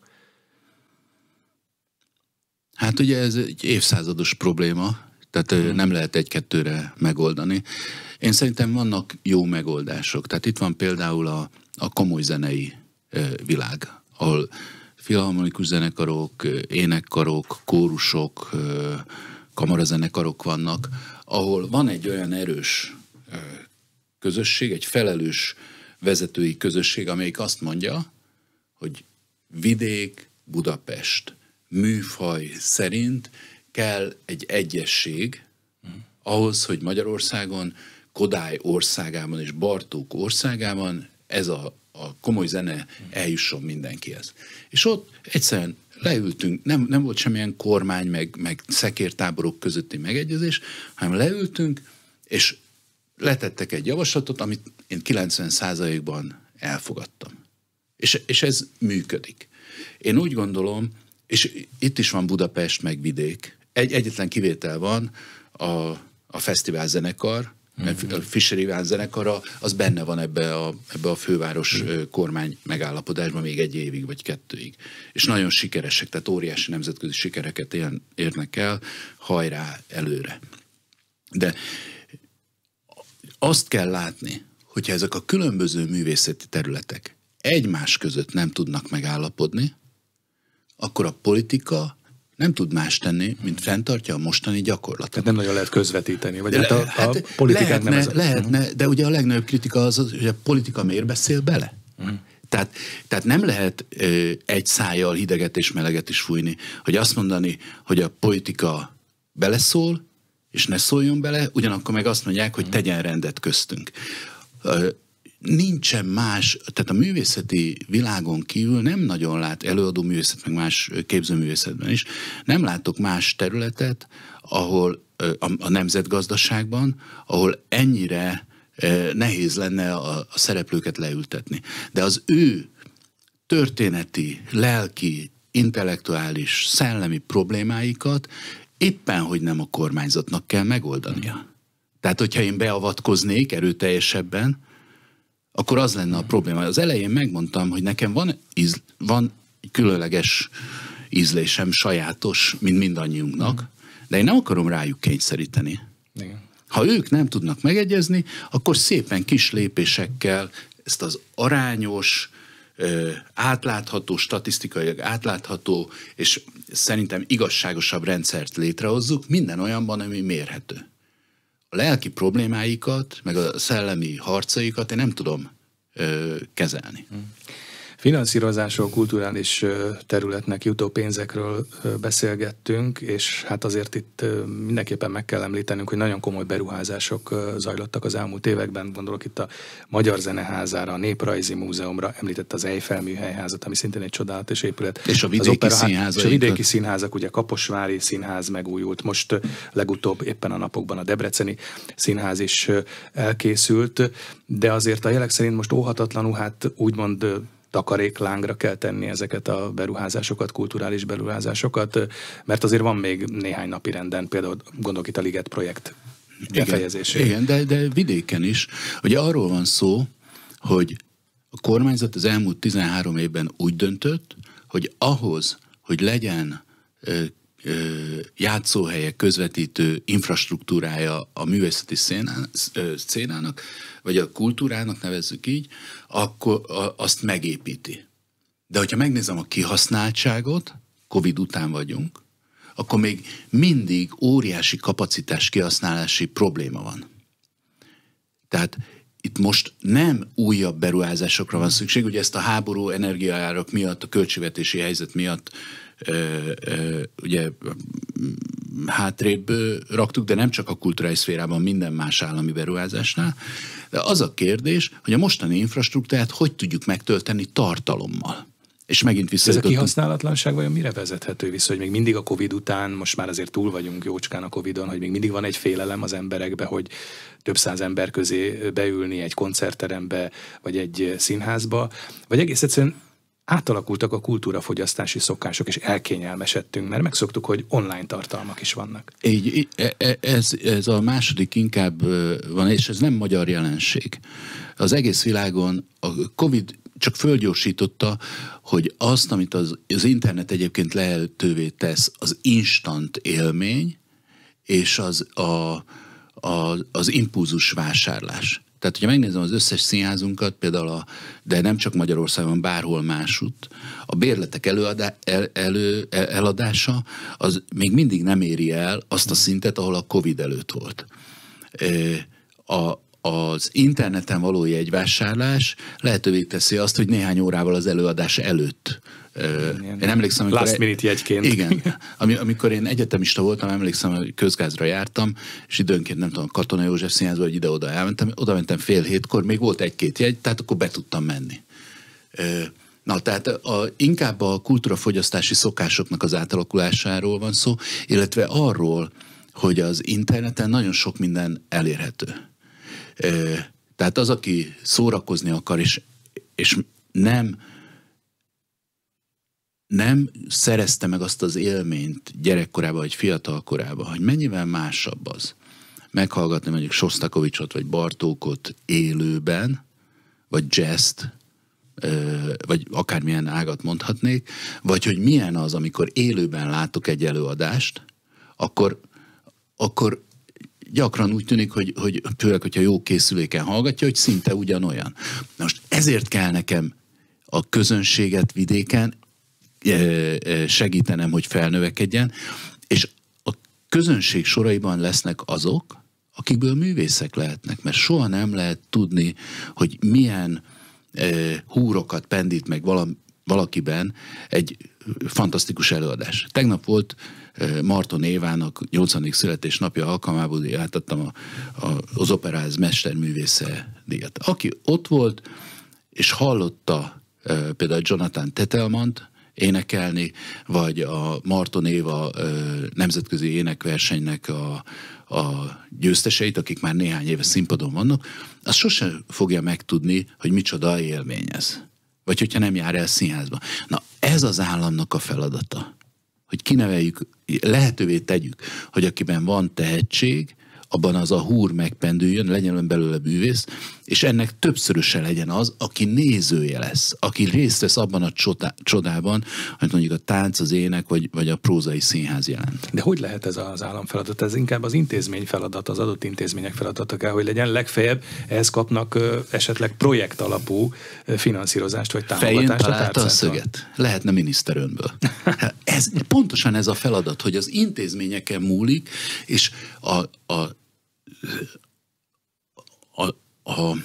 Hát ugye ez egy évszázados probléma, tehát hmm. nem lehet egy-kettőre megoldani. Én szerintem vannak jó megoldások. Tehát itt van például a, a komoly zenei világ, ahol filharmonikus zenekarok, énekkarok, kórusok, kamarazenekarok vannak, ahol van egy olyan erős közösség, egy felelős vezetői közösség, amelyik azt mondja, hogy vidék, Budapest műfaj szerint kell egy egyesség ahhoz, hogy Magyarországon, Kodály országában és Bartók országában ez a, a komoly zene eljusson mindenkihez. És ott egyszerűen leültünk, nem, nem volt semmilyen kormány, meg, meg szekértáborok közötti megegyezés, hanem leültünk, és letettek egy javaslatot, amit én 90%-ban elfogadtam. És, és ez működik. Én úgy gondolom, és itt is van Budapest meg vidék, egy, egyetlen kivétel van, a, a fesztivál zenekar, a mhm. Fischer Iván zenekara, az benne van ebbe a, ebbe a főváros mhm. kormány megállapodásban még egy évig vagy kettőig. És nagyon sikeresek, tehát óriási nemzetközi sikereket érnek el, hajrá előre. De azt kell látni, hogyha ezek a különböző művészeti területek egymás között nem tudnak megállapodni, akkor a politika nem tud más tenni, mint fenntartja a mostani gyakorlatot. Tehát nem nagyon lehet közvetíteni, vagy de hát a, hát a lehetne, nem ez a... lehetne, mhm. de ugye a legnagyobb kritika az, hogy a politika miért beszél bele? Uh-huh. Mm. Tehát, tehát nem lehet ö, egy szájjal hideget és meleget is fújni, hogy azt mondani, hogy a politika beleszól, és ne szóljon bele, ugyanakkor meg azt mondják, hogy mhm. tegyen rendet köztünk nincsen más, tehát a művészeti világon kívül nem nagyon lát előadó művészet, meg más képzőművészetben is, nem látok más területet, ahol a, a nemzetgazdaságban, ahol ennyire nehéz lenne a, a szereplőket leültetni. De az ő történeti, lelki, intellektuális, szellemi problémáikat éppen, hogy nem a kormányzatnak kell megoldania. Tehát, hogyha én beavatkoznék erőteljesebben, akkor az lenne a probléma. Az elején megmondtam, hogy nekem van, íz, van különleges ízlésem, sajátos, mint mindannyiunknak, de én nem akarom rájuk kényszeríteni. Igen. Ha ők nem tudnak megegyezni, akkor szépen kis lépésekkel ezt az arányos, átlátható, statisztikailag átlátható, és szerintem igazságosabb rendszert létrehozzuk minden olyanban, ami mérhető a lelki problémáikat, meg a szellemi harcaikat én nem tudom ö, kezelni. Hmm. Finanszírozásról, kulturális területnek jutó pénzekről beszélgettünk, és hát azért itt mindenképpen meg kell említenünk, hogy nagyon komoly beruházások zajlottak az elmúlt években. Gondolok itt a Magyar Zeneházára, a Néprajzi Múzeumra, említett az Eiffel műhelyházat, ami szintén egy csodálatos épület. És a vidéki opera, színházak. És a vidéki színházak, ugye Kaposvári Színház megújult, most legutóbb éppen a napokban a Debreceni Színház is elkészült, de azért a jelek szerint most óhatatlanul, hát úgymond takaréklángra kell tenni ezeket a beruházásokat, kulturális beruházásokat, mert azért van még néhány napi renden, például gondolok itt a Liget projekt befejezésére. Igen, igen de, de vidéken is. Ugye arról van szó, hogy a kormányzat az elmúlt 13 évben úgy döntött, hogy ahhoz, hogy legyen játszóhelye, közvetítő infrastruktúrája a művészeti szénának, vagy a kultúrának nevezzük így, akkor azt megépíti. De hogyha megnézem a kihasználtságot, Covid után vagyunk, akkor még mindig óriási kapacitás kihasználási probléma van. Tehát itt most nem újabb beruházásokra van szükség, ugye ezt a háború energiaárak miatt, a költségvetési helyzet miatt ugye hátrébb raktuk, de nem csak a kulturális szférában, minden más állami beruházásnál. De az a kérdés, hogy a mostani infrastruktúrát hogy tudjuk megtölteni tartalommal. És megint vissza. Ez a kihasználatlanság vajon mire vezethető vissza, hogy még mindig a Covid után, most már azért túl vagyunk jócskán a COVID-on, hogy még mindig van egy félelem az emberekbe, hogy több száz ember közé beülni egy koncertterembe, vagy egy színházba, vagy egész egyszerűen átalakultak a kultúrafogyasztási szokások, és elkényelmesedtünk, mert megszoktuk, hogy online tartalmak is vannak. Így, e, e, ez, ez a második inkább van, és ez nem magyar jelenség. Az egész világon a COVID csak fölgyorsította, hogy azt, amit az, az internet egyébként lehetővé tesz, az instant élmény, és az a, a, az impulzus vásárlás. Tehát, hogyha megnézem az összes színházunkat, például a, de nem csak Magyarországon, bárhol másút, a bérletek előadá, el, elő, el, eladása az még mindig nem éri el azt a szintet, ahol a Covid előtt volt. A, az interneten való jegyvásárlás lehetővé teszi azt, hogy néhány órával az előadás előtt én emlékszem, amikor... Last minute jegyként. Igen. Ami, amikor én egyetemista voltam, emlékszem, hogy közgázra jártam, és időnként nem tudom, Katona József színházba, vagy ide-oda elmentem, oda mentem fél hétkor, még volt egy-két jegy, tehát akkor be tudtam menni. Na, tehát a, inkább a kultúrafogyasztási szokásoknak az átalakulásáról van szó, illetve arról, hogy az interneten nagyon sok minden elérhető. Tehát az, aki szórakozni akar, és, és nem nem szerezte meg azt az élményt gyerekkorában vagy fiatalkorában, hogy mennyivel másabb az meghallgatni mondjuk Sostakovicsot vagy Bartókot élőben, vagy jazz vagy akármilyen ágat mondhatnék, vagy hogy milyen az, amikor élőben látok egy előadást, akkor, akkor gyakran úgy tűnik, hogy, hogy főleg, hogyha jó készüléken hallgatja, hogy szinte ugyanolyan. Most ezért kell nekem a közönséget vidéken segítenem, hogy felnövekedjen, és a közönség soraiban lesznek azok, akikből művészek lehetnek, mert soha nem lehet tudni, hogy milyen húrokat pendít meg valakiben egy fantasztikus előadás. Tegnap volt Marton Évának 80. születésnapja alkalmából, átadtam a, a, az Operáz mesterművésze díjat. Aki ott volt, és hallotta például Jonathan Tetelmant, énekelni, vagy a Marton Éva nemzetközi énekversenynek a, a győzteseit, akik már néhány éve színpadon vannak, az sosem fogja megtudni, hogy micsoda élmény ez. Vagy hogyha nem jár el színházba. Na, ez az államnak a feladata, hogy kineveljük, lehetővé tegyük, hogy akiben van tehetség, abban az a húr megpendüljön, legyen belőle bűvész, és ennek többszöröse legyen az, aki nézője lesz, aki részt vesz abban a csodá- csodában, amit mondjuk a tánc, az ének, vagy, vagy a prózai színház jelent. De hogy lehet ez az állam feladat? Ez inkább az intézmény feladat, az adott intézmények feladata kell, hogy legyen legfeljebb, ehhez kapnak ö, esetleg projekt alapú finanszírozást, vagy támogatást. Fején a, a szöget. Lehetne miniszter önből. ez, pontosan ez a feladat, hogy az intézményeken múlik, és a, a a, a,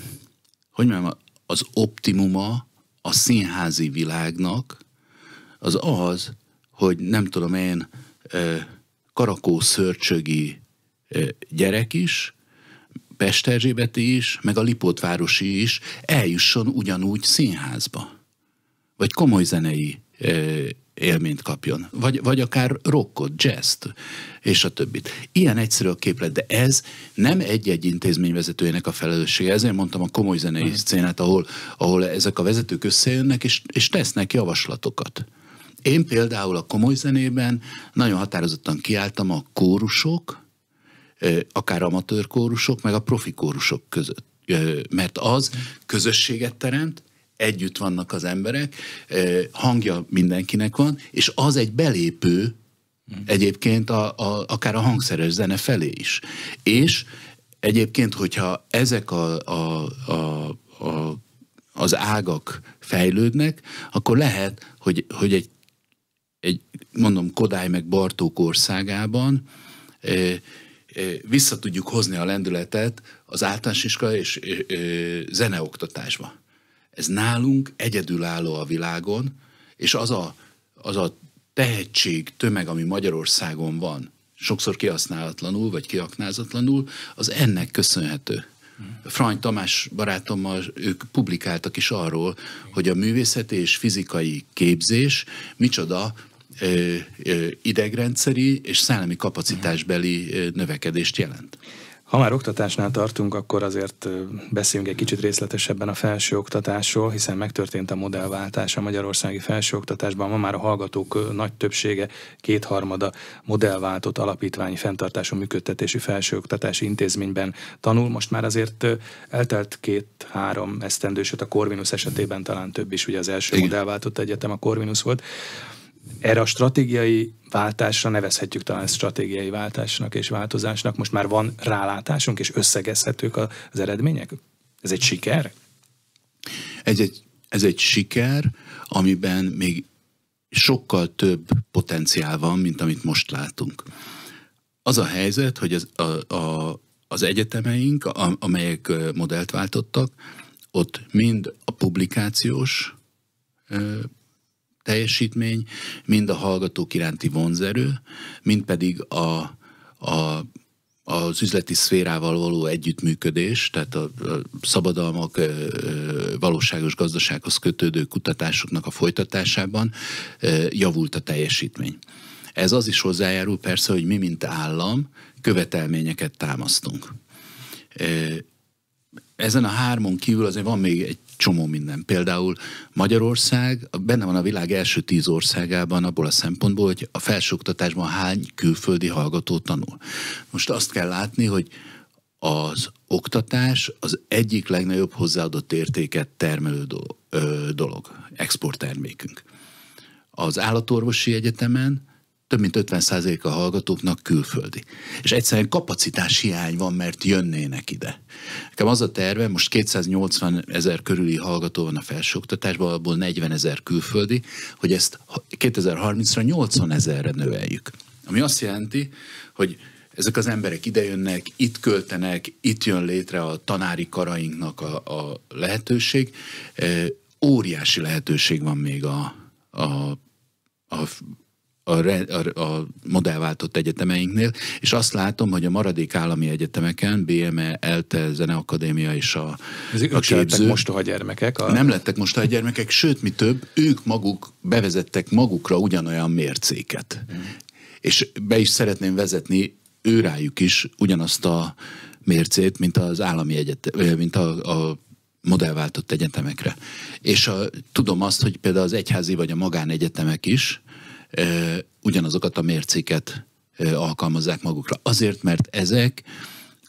hogy mondjam, az optimuma a színházi világnak az az, hogy nem tudom én, karakó szörcsögi gyerek is, Pesterzsébeti is, meg a Lipótvárosi is eljusson ugyanúgy színházba. Vagy komoly zenei élményt kapjon. Vagy, vagy akár rockot, jazzt, és a többit. Ilyen egyszerű a képlet, de ez nem egy-egy intézményvezetőjének a felelőssége. Ezért mondtam a komoly zenei uh szcénát, ahol, ahol ezek a vezetők összejönnek, és, és tesznek javaslatokat. Én például a komoly zenében nagyon határozottan kiálltam a kórusok, akár amatőr kórusok, meg a profi kórusok között. Mert az közösséget teremt, együtt vannak az emberek, eh, hangja mindenkinek van, és az egy belépő hmm. egyébként a, a, akár a hangszeres zene felé is. És egyébként, hogyha ezek a, a, a, a, az ágak fejlődnek, akkor lehet, hogy, hogy egy, egy, mondom, Kodály meg Bartók országában e, e, vissza tudjuk hozni a lendületet az általános iskola és e, e, zeneoktatásba. Ez nálunk egyedülálló a világon, és az a, az a tehetség, tömeg, ami Magyarországon van, sokszor kihasználatlanul vagy kiaknázatlanul, az ennek köszönhető. Frany Tamás barátommal ők publikáltak is arról, hogy a művészeti és fizikai képzés micsoda ö, ö, idegrendszeri és szellemi kapacitásbeli növekedést jelent. Ha már oktatásnál tartunk, akkor azért beszéljünk egy kicsit részletesebben a felsőoktatásról, hiszen megtörtént a modellváltás a magyarországi felsőoktatásban. Ma már a hallgatók nagy többsége, kétharmada modellváltott alapítványi fenntartású működtetési felsőoktatási intézményben tanul. Most már azért eltelt két-három esztendősöt a Corvinus esetében talán több is, ugye az első Igen. modellváltott egyetem a Corvinus volt erre a stratégiai váltásra nevezhetjük talán ezt stratégiai váltásnak és változásnak. Most már van rálátásunk, és összegezhetők az eredmények? Ez egy siker? Ez egy, ez egy siker, amiben még sokkal több potenciál van, mint amit most látunk. Az a helyzet, hogy az, a, a, az egyetemeink, a, amelyek modellt váltottak, ott mind a publikációs teljesítmény, mind a hallgatók iránti vonzerő, mind pedig a, a az üzleti szférával való együttműködés, tehát a, a szabadalmak ö, valóságos gazdasághoz kötődő kutatásoknak a folytatásában ö, javult a teljesítmény. Ez az is hozzájárul persze, hogy mi, mint állam, követelményeket támasztunk ezen a hármon kívül azért van még egy csomó minden. Például Magyarország benne van a világ első tíz országában abból a szempontból, hogy a felsőoktatásban hány külföldi hallgató tanul. Most azt kell látni, hogy az oktatás az egyik legnagyobb hozzáadott értéket termelő dolog, exporttermékünk. Az állatorvosi egyetemen több mint 50% a hallgatóknak külföldi. És egyszerűen kapacitás hiány van, mert jönnének ide. Nekem az a terve, most 280 ezer körüli hallgató van a felsőoktatásban, abból 40 ezer külföldi, hogy ezt 2030-ra 80 ezerre növeljük. Ami azt jelenti, hogy ezek az emberek idejönnek, itt költenek, itt jön létre a tanári karainknak a, a lehetőség. E, óriási lehetőség van még a, a, a a, a, a modellváltott egyetemeinknél, és azt látom, hogy a maradék állami egyetemeken, BME, ELTE, Zeneakadémia és a, Ez a képző... lettek mostoha gyermekek? A... Nem lettek mostoha gyermekek, sőt, mi több, ők maguk bevezettek magukra ugyanolyan mércéket. Mm. És be is szeretném vezetni őrájuk is ugyanazt a mércét, mint az állami egyetem, mint a, a modellváltott egyetemekre. És a, tudom azt, hogy például az egyházi vagy a magánegyetemek is ugyanazokat a mércéket alkalmazzák magukra. Azért, mert ezek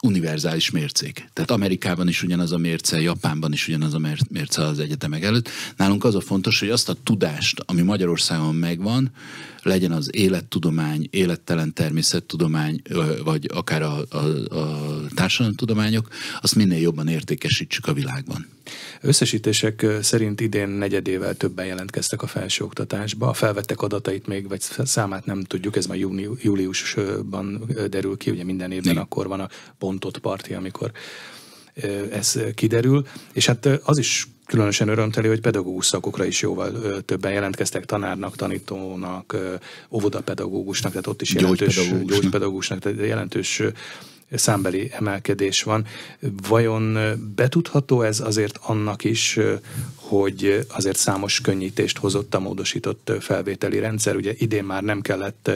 univerzális mércék. Tehát Amerikában is ugyanaz a mérce, Japánban is ugyanaz a mérce az egyetemek előtt. Nálunk az a fontos, hogy azt a tudást, ami Magyarországon megvan, legyen az élettudomány, élettelen természettudomány, vagy akár a, a, a társadalomtudományok, azt minél jobban értékesítsük a világban. Összesítések szerint idén negyedével többen jelentkeztek a felsőoktatásba. Felvettek adatait még, vagy számát nem tudjuk, ez már júni, júliusban derül ki, ugye minden évben Igen. akkor van a pontot parti, amikor ez kiderül. És hát az is különösen örömteli, hogy pedagógus szakokra is jóval többen jelentkeztek, tanárnak, tanítónak, óvodapedagógusnak, tehát ott is jelentős gyógypedagógusnak, gyógypedagógusnak tehát jelentős számbeli emelkedés van. Vajon betudható ez azért annak is, hogy azért számos könnyítést hozott a módosított felvételi rendszer? Ugye idén már nem kellett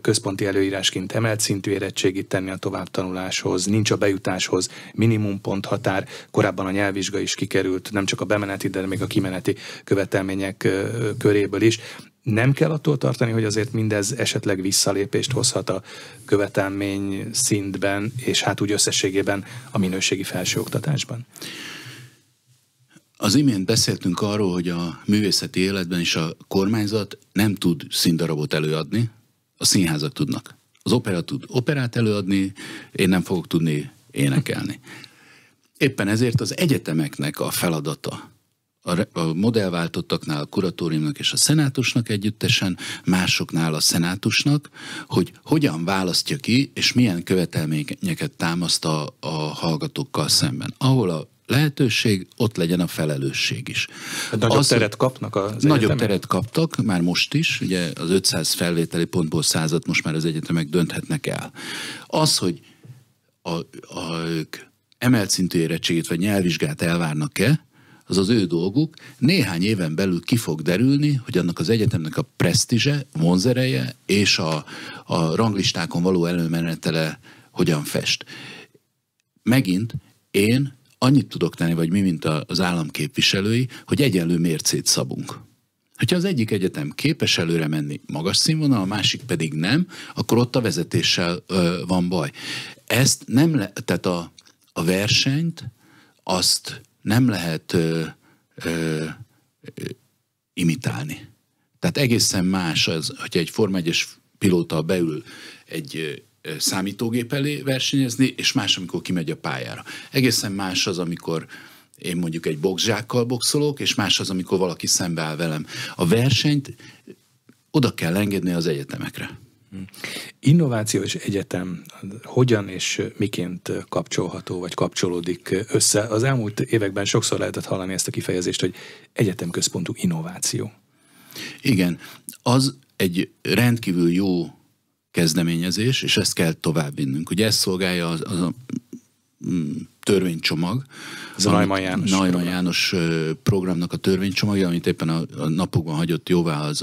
központi előírásként emelt szintű érettségit tenni a továbbtanuláshoz, nincs a bejutáshoz minimum pont határ, korábban a nyelvvizsga is kikerült, nem csak a bemeneti, de még a kimeneti követelmények köréből is nem kell attól tartani, hogy azért mindez esetleg visszalépést hozhat a követelmény szintben, és hát úgy összességében a minőségi felsőoktatásban? Az imént beszéltünk arról, hogy a művészeti életben is a kormányzat nem tud színdarabot előadni, a színházak tudnak. Az opera tud operát előadni, én nem fogok tudni énekelni. Éppen ezért az egyetemeknek a feladata, a, modellváltottaknál a kuratóriumnak és a szenátusnak együttesen, másoknál a szenátusnak, hogy hogyan választja ki, és milyen követelményeket támaszt a, a hallgatókkal szemben. Ahol a lehetőség, ott legyen a felelősség is. Hát nagyobb az, teret kapnak az Nagyobb egyetemek? teret kaptak, már most is, ugye az 500 felvételi pontból százat most már az egyetemek dönthetnek el. Az, hogy a, a, ők emelt szintű érettségét vagy nyelvvizsgát elvárnak-e, az az ő dolguk. Néhány éven belül ki fog derülni, hogy annak az egyetemnek a presztízse, vonzereje és a, a ranglistákon való előmenetele hogyan fest. Megint én annyit tudok tenni, vagy mi, mint az állam képviselői, hogy egyenlő mércét szabunk. Hogyha az egyik egyetem képes előre menni magas színvonal, a másik pedig nem, akkor ott a vezetéssel ö, van baj. Ezt nem le, tehát a, a versenyt azt nem lehet ö, ö, ö, imitálni. Tehát egészen más az, hogyha egy Forma 1-es pilóta beül egy ö, számítógép elé versenyezni, és más, amikor kimegy a pályára. Egészen más az, amikor én mondjuk egy boxzsákkal boxolok, és más az, amikor valaki szembeáll velem. A versenyt oda kell engedni az egyetemekre. Innováció és egyetem hogyan és miként kapcsolható, vagy kapcsolódik össze? Az elmúlt években sokszor lehetett hallani ezt a kifejezést, hogy egyetemközpontú innováció. Igen, az egy rendkívül jó kezdeményezés, és ezt kell továbbvinnünk. Ugye ez szolgálja az, az a mm, törvénycsomag. Ez a Najman János. program. János programnak a törvénycsomagja, amit éppen a, a napokban hagyott jóvá az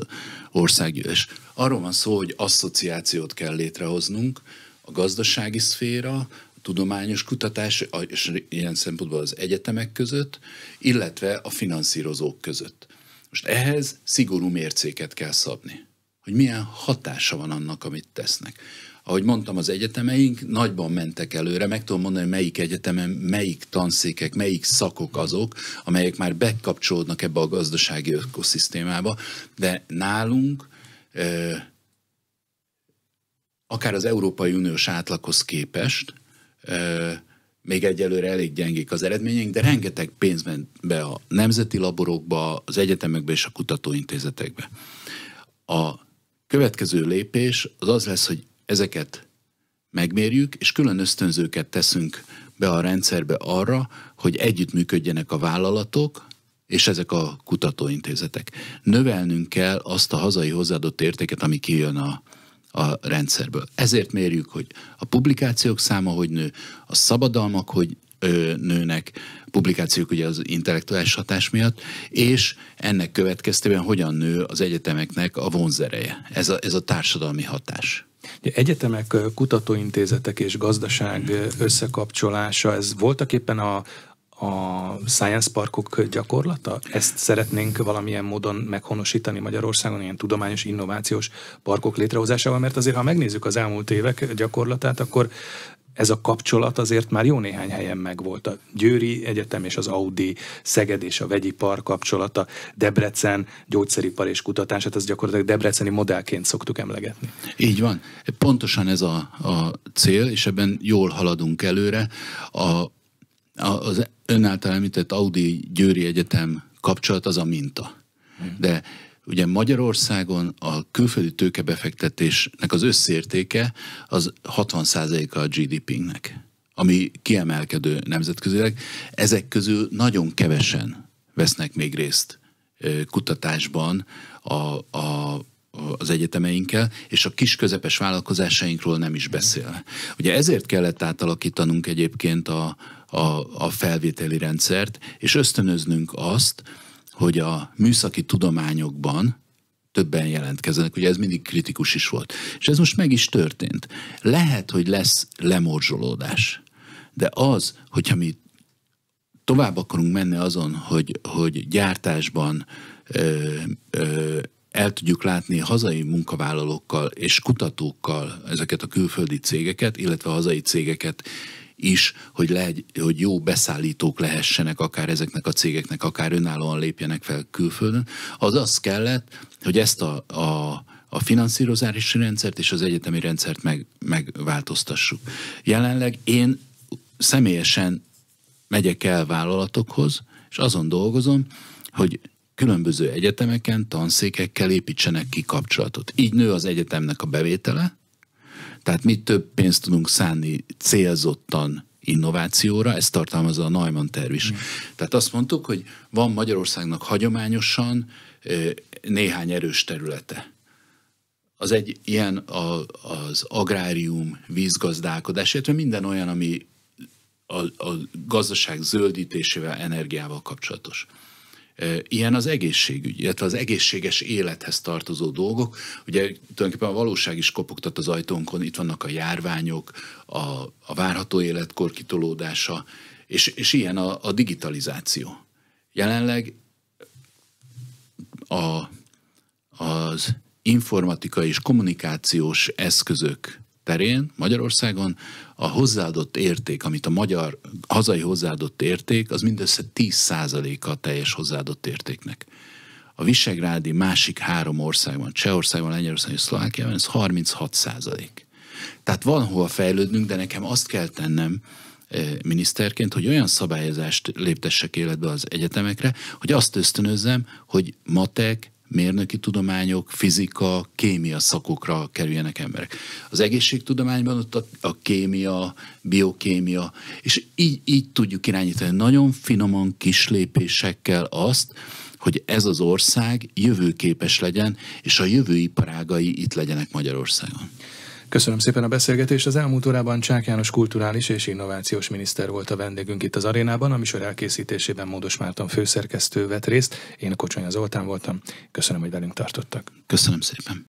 országgyűlés. Arról van szó, hogy asszociációt kell létrehoznunk, a gazdasági szféra, a tudományos kutatás, és ilyen szempontból az egyetemek között, illetve a finanszírozók között. Most ehhez szigorú mércéket kell szabni, hogy milyen hatása van annak, amit tesznek ahogy mondtam, az egyetemeink nagyban mentek előre, meg tudom mondani, hogy melyik egyetemen, melyik tanszékek, melyik szakok azok, amelyek már bekapcsolódnak ebbe a gazdasági ökoszisztémába, de nálunk akár az Európai Uniós átlaghoz képest, még egyelőre elég gyengék az eredményeink, de rengeteg pénz ment be a nemzeti laborokba, az egyetemekbe és a kutatóintézetekbe. A következő lépés az az lesz, hogy ezeket megmérjük, és külön ösztönzőket teszünk be a rendszerbe arra, hogy együttműködjenek a vállalatok, és ezek a kutatóintézetek. Növelnünk kell azt a hazai hozzáadott értéket, ami kijön a, a rendszerből. Ezért mérjük, hogy a publikációk száma hogy nő, a szabadalmak hogy ö, nőnek, publikációk ugye az intellektuális hatás miatt, és ennek következtében hogyan nő az egyetemeknek a vonzereje, ez a, ez a társadalmi hatás. Ugye egyetemek, kutatóintézetek és gazdaság összekapcsolása, ez voltak éppen a, a science parkok gyakorlata? Ezt szeretnénk valamilyen módon meghonosítani Magyarországon, ilyen tudományos, innovációs parkok létrehozásával, mert azért, ha megnézzük az elmúlt évek gyakorlatát, akkor ez a kapcsolat azért már jó néhány helyen megvolt. A Győri Egyetem és az Audi, Szeged és a vegyipar kapcsolata, Debrecen gyógyszeripar és kutatás, hát ezt gyakorlatilag debreceni modellként szoktuk emlegetni. Így van. Pontosan ez a, a cél, és ebben jól haladunk előre. A, a, az ön által említett Audi Győri Egyetem kapcsolat az a minta. Mhm. De Ugye Magyarországon a külföldi tőkebefektetésnek az összértéke az 60%-a a GDP-nek, ami kiemelkedő nemzetközileg. Ezek közül nagyon kevesen vesznek még részt kutatásban a, a, az egyetemeinkkel, és a kis közepes vállalkozásainkról nem is beszél. Ugye ezért kellett átalakítanunk egyébként a, a, a felvételi rendszert, és ösztönöznünk azt, hogy a műszaki tudományokban többen jelentkezenek, ugye ez mindig kritikus is volt. És ez most meg is történt. Lehet, hogy lesz lemorzsolódás, de az, hogyha mi tovább akarunk menni azon, hogy, hogy gyártásban ö, ö, el tudjuk látni hazai munkavállalókkal és kutatókkal ezeket a külföldi cégeket, illetve a hazai cégeket is, hogy, legy hogy jó beszállítók lehessenek akár ezeknek a cégeknek, akár önállóan lépjenek fel külföldön, az az kellett, hogy ezt a, a a finanszírozási rendszert és az egyetemi rendszert meg, megváltoztassuk. Jelenleg én személyesen megyek el vállalatokhoz, és azon dolgozom, hogy különböző egyetemeken, tanszékekkel építsenek ki kapcsolatot. Így nő az egyetemnek a bevétele, tehát mi több pénzt tudunk szánni célzottan innovációra, ezt tartalmazza a Neumann terv is. Mm. Tehát azt mondtuk, hogy van Magyarországnak hagyományosan néhány erős területe. Az egy ilyen a, az agrárium, vízgazdálkodás, illetve minden olyan, ami a, a gazdaság zöldítésével, energiával kapcsolatos. Ilyen az egészségügy, illetve az egészséges élethez tartozó dolgok. Ugye tulajdonképpen a valóság is kopogtat az ajtónkon, itt vannak a járványok, a, a várható életkor kitolódása, és, és ilyen a, a digitalizáció. Jelenleg a, az informatikai és kommunikációs eszközök terén Magyarországon a hozzáadott érték, amit a magyar hazai hozzáadott érték, az mindössze 10%-a a teljes hozzáadott értéknek. A visegrádi másik három országban, Csehországban, Lengyelországban és Szlovákiában ez 36 százalék. Tehát van hova fejlődnünk, de nekem azt kell tennem eh, miniszterként, hogy olyan szabályozást léptessek életbe az egyetemekre, hogy azt ösztönözzem, hogy matek, mérnöki tudományok, fizika, kémia szakokra kerüljenek emberek. Az egészségtudományban ott a, a kémia, biokémia, és így, így tudjuk irányítani nagyon finoman kis lépésekkel azt, hogy ez az ország jövőképes legyen, és a jövő iparágai itt legyenek Magyarországon. Köszönöm szépen a beszélgetést. Az elmúlt órában Csák János kulturális és innovációs miniszter volt a vendégünk itt az arénában, a műsor elkészítésében Módos Márton főszerkesztő vett részt. Én Kocsonya Zoltán voltam. Köszönöm, hogy velünk tartottak. Köszönöm szépen.